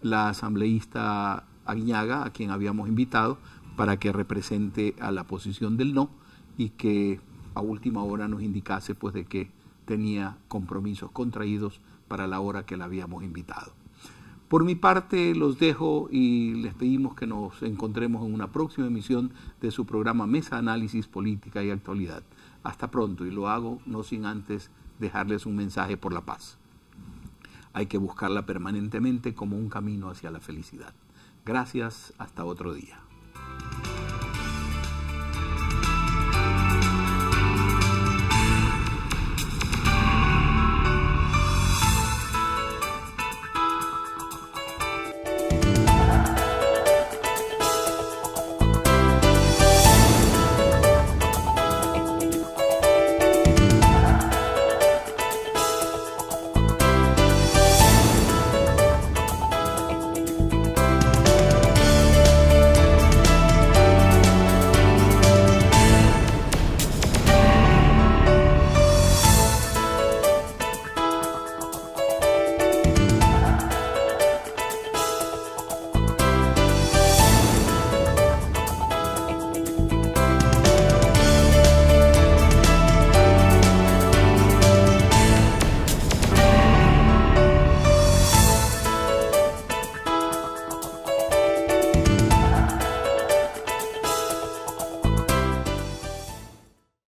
la asambleísta a quien habíamos invitado, para que represente a la posición del no y que a última hora nos indicase pues de que tenía compromisos contraídos para la hora que la habíamos invitado. Por mi parte los dejo y les pedimos que nos encontremos en una próxima emisión de su programa Mesa Análisis Política y Actualidad. Hasta pronto y lo hago no sin antes dejarles un mensaje por la paz. Hay que buscarla permanentemente como un camino hacia la felicidad. Gracias, hasta otro día.